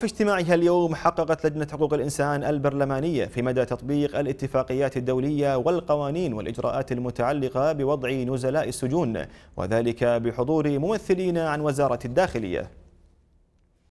في اجتماعها اليوم حققت لجنة حقوق الإنسان البرلمانية في مدى تطبيق الاتفاقيات الدولية والقوانين والإجراءات المتعلقة بوضع نزلاء السجون وذلك بحضور ممثلين عن وزارة الداخلية